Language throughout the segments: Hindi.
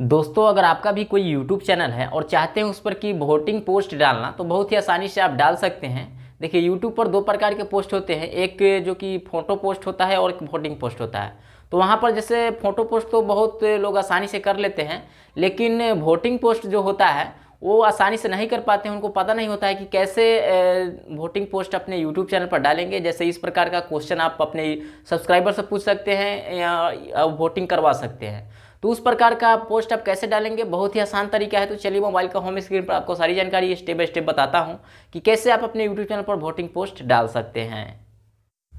दोस्तों अगर आपका भी कोई यूट्यूब चैनल है और चाहते हैं उस पर कि वोटिंग पोस्ट डालना तो बहुत ही आसानी से आप डाल सकते हैं देखिए यूट्यूब पर दो प्रकार के पोस्ट होते हैं एक जो कि फ़ोटो पोस्ट होता है और एक वोटिंग पोस्ट होता है तो वहाँ पर जैसे फ़ोटो पोस्ट तो बहुत लोग आसानी से कर लेते हैं लेकिन वोटिंग पोस्ट जो होता है वो आसानी से नहीं कर पाते हैं उनको पता नहीं होता है कि कैसे वोटिंग पोस्ट अपने यूट्यूब चैनल पर डालेंगे जैसे इस प्रकार का क्वेश्चन आप अपने सब्सक्राइबर से पूछ सकते हैं या वोटिंग करवा सकते हैं तो उस प्रकार का पोस्ट आप कैसे डालेंगे बहुत ही आसान तरीका है तो चलिए मोबाइल का होम स्क्रीन पर आपको सारी जानकारी स्टेप बाय स्टेप बताता हूँ कि कैसे आप अपने यूट्यूब चैनल पर वोटिंग पोस्ट डाल सकते हैं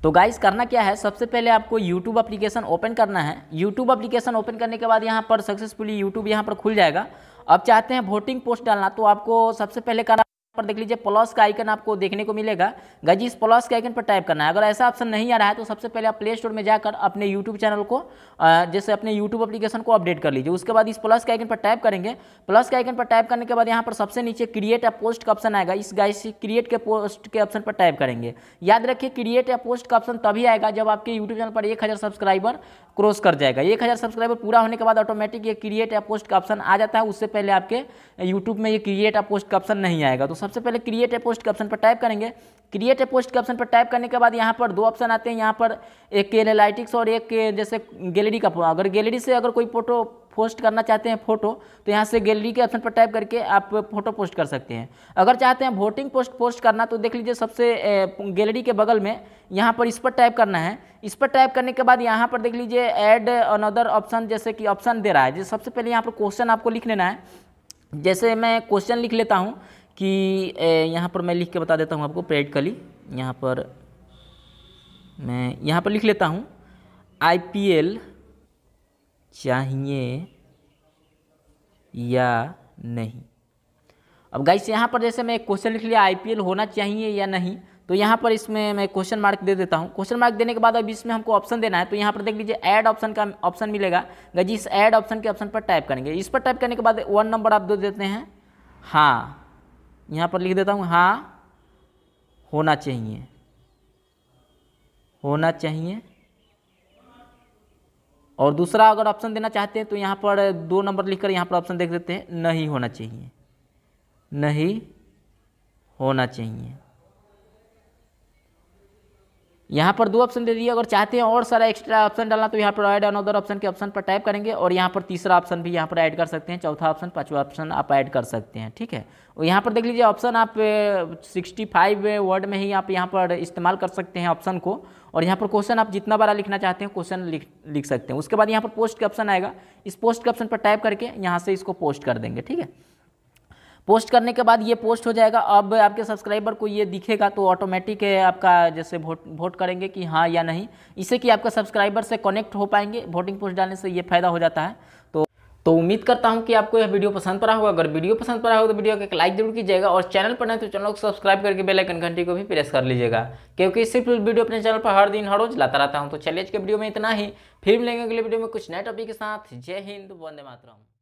तो गाइस करना क्या है सबसे पहले आपको YouTube एप्लीकेशन ओपन करना है YouTube एप्लीकेशन ओपन करने के बाद यहाँ पर सक्सेसफुली YouTube यहाँ पर खुल जाएगा अब चाहते हैं वोटिंग पोस्ट डालना तो आपको सबसे पहले करना पर देख लीजिए प्लस का आइकन आपको देखने को मिलेगा गजी इस प्लस के आइकन पर टाइप करना है अगर ऐसा ऑप्शन नहीं आ रहा है तो सबसे पहले आप प्ले स्टोर में जाकर अपने यूट्यूब चैनल को जैसे अपने यूट्यूब एप्लीकेशन को अपडेट कर लीजिए उसके बाद इस प्लस के आइकन पर टाइप करेंगे प्लस के आइकन पर टाइप करने के बाद यहाँ पर सबसे नीचे क्रिएट या पोस्ट का ऑप्शन आएगा इस गाइस क्रिएट के पोस्ट के ऑप्शन पर टाइप करेंगे याद रखिए क्रिएट या पोस्ट का ऑप्शन तभी आएगा जब आपके यूट्यूब चैनल पर एक सब्सक्राइबर क्रॉस कर जाएगा एक सब्सक्राइबर पूरा होने के बाद ऑटोमेटिक ये क्रिएट या पोस्ट का ऑप्शन आ जाता है उससे पहले आपके यूट्यूब में ये क्रिएट या पोस्ट का ऑप्शन नहीं आएगा तो सबसे पहले क्रिएट ए पोस्ट के ऑप्शन पर टाइप करेंगे क्रिएट ए पोस्ट के ऑप्शन पर टाइप करने के बाद यहाँ पर दो ऑप्शन आते हैं यहाँ पर एक एनालिटिक्स और एक जैसे गैलरी का अगर गैलरी से अगर कोई फोटो पोस्ट करना चाहते हैं फोटो तो यहाँ से गैलरी के ऑप्शन पर टाइप करके आप फोटो पोस्ट कर सकते हैं अगर चाहते हैं वोटिंग पोस्ट पोस्ट करना तो देख लीजिए सबसे गैलरी के बगल में यहाँ पर इस पर टाइप करना है इस पर टाइप करने के बाद यहाँ पर देख लीजिए एड अनदर ऑप्शन जैसे कि ऑप्शन दे रहा है जैसे सबसे पहले यहाँ पर क्वेश्चन आपको लिख लेना है जैसे मैं क्वेश्चन लिख लेता हूँ कि यहाँ पर मैं लिख के बता देता हूँ आपको प्रैक्टिकली यहाँ पर मैं यहाँ पर लिख लेता हूँ आई चाहिए या नहीं अब गाइस यहाँ पर जैसे मैं क्वेश्चन लिख लिया आई होना चाहिए या नहीं तो यहाँ पर इसमें मैं क्वेश्चन मार्क दे देता हूँ क्वेश्चन मार्क देने के बाद अब इसमें हमको ऑप्शन देना है तो यहाँ पर देख लीजिए ऐड ऑप्शन का ऑप्शन मिलेगा गाइस इस ऐड ऑप्शन के ऑप्शन पर टाइप करेंगे इस पर टाइप करने के बाद वन नंबर आप दे देते हैं हाँ यहाँ पर लिख देता हूँ हाँ होना चाहिए होना चाहिए और दूसरा अगर ऑप्शन देना चाहते हैं तो यहाँ पर दो नंबर लिखकर यहाँ पर ऑप्शन देख देते हैं नहीं होना चाहिए नहीं होना चाहिए यहाँ पर दो ऑप्शन दे दिए अगर चाहते हैं और सारा एक्स्ट्रा ऑप्शन डालना तो यहाँ पर ऐड अनदर ऑप्शन के ऑप्शन पर टाइप करेंगे और यहाँ पर तीसरा ऑप्शन भी यहाँ पर ऐड कर सकते हैं चौथा ऑप्शन पांचवा ऑप्शन आप ऐड कर सकते हैं ठीक है और यहाँ पर देख लीजिए ऑप्शन आप सिक्सटी फाइव वर्ड में ही आप यहाँ पर इस्तेमाल कर सकते हैं ऑप्शन को और यहाँ पर क्वेश्चन आप जितना बड़ा लिखना चाहते हैं क्वेश्चन लिख लिख सकते हैं उसके बाद यहाँ पर पोस्ट का ऑप्शन आएगा इस पोस्ट के ऑप्शन पर टाइप करके यहाँ से इसको पोस्ट कर देंगे ठीक है पोस्ट करने के बाद ये पोस्ट हो जाएगा अब आपके सब्सक्राइबर को ये दिखेगा तो ऑटोमेटिक है आपका जैसे वोट वोट करेंगे कि हाँ या नहीं इससे कि आपका सब्सक्राइबर से कनेक्ट हो पाएंगे वोटिंग पोस्ट डालने से ये फ़ायदा हो जाता है तो तो उम्मीद करता हूँ कि आपको यह वीडियो पसंद पड़ा होगा अगर वीडियो पसंद पड़ा होगा तो वीडियो को एक लाइक जरूर कीजिएगा और चैनल पर नहीं तो चैनल को सब्सक्राइब करके बेल आइकन घंटी को भी प्रेस कर लीजिएगा क्योंकि सिर्फ वीडियो अपने चैनल पर हर दिन हर रोज लाता रहता हूँ तो चलिए आज के वीडियो में इतना ही फिर मिलेंगे अगले वीडियो में कुछ नए टॉपिक के साथ जय हिंद वंदे मातरम